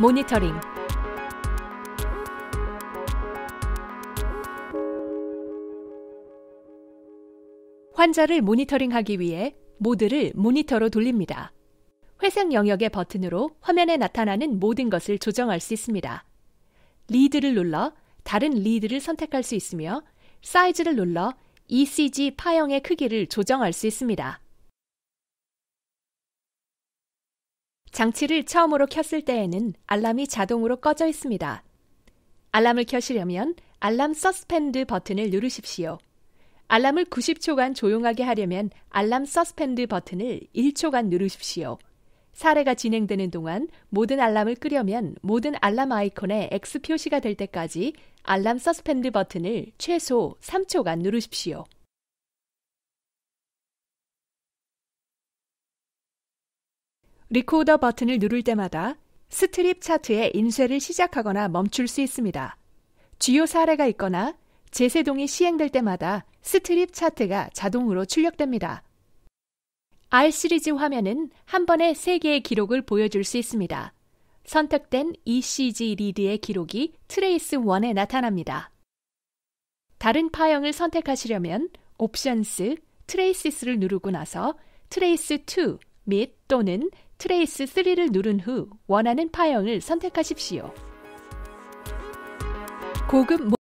모니터링 환자를 모니터링하기 위해 모드를 모니터로 돌립니다. 회색 영역의 버튼으로 화면에 나타나는 모든 것을 조정할 수 있습니다. 리드를 눌러 다른 리드를 선택할 수 있으며 사이즈를 눌러 ECG 파형의 크기를 조정할 수 있습니다. 장치를 처음으로 켰을 때에는 알람이 자동으로 꺼져 있습니다. 알람을 켜시려면 알람 서스펜드 버튼을 누르십시오. 알람을 90초간 조용하게 하려면 알람 서스펜드 버튼을 1초간 누르십시오. 사례가 진행되는 동안 모든 알람을 끄려면 모든 알람 아이콘에 X 표시가 될 때까지 알람 서스펜드 버튼을 최소 3초간 누르십시오. 리코더 버튼을 누를 때마다 스트립 차트의 인쇄를 시작하거나 멈출 수 있습니다. 주요 사례가 있거나 제세동이 시행될 때마다 스트립 차트가 자동으로 출력됩니다. R 시리즈 화면은 한 번에 3개의 기록을 보여줄 수 있습니다. 선택된 ECG 리드의 기록이 트레이스 1에 나타납니다. 다른 파형을 선택하시려면 옵션스, 트레이시스를 누르고 나서 트레이스 2, 및 또는 트레이스 3를 누른 후 원하는 파형을 선택하십시오. 고급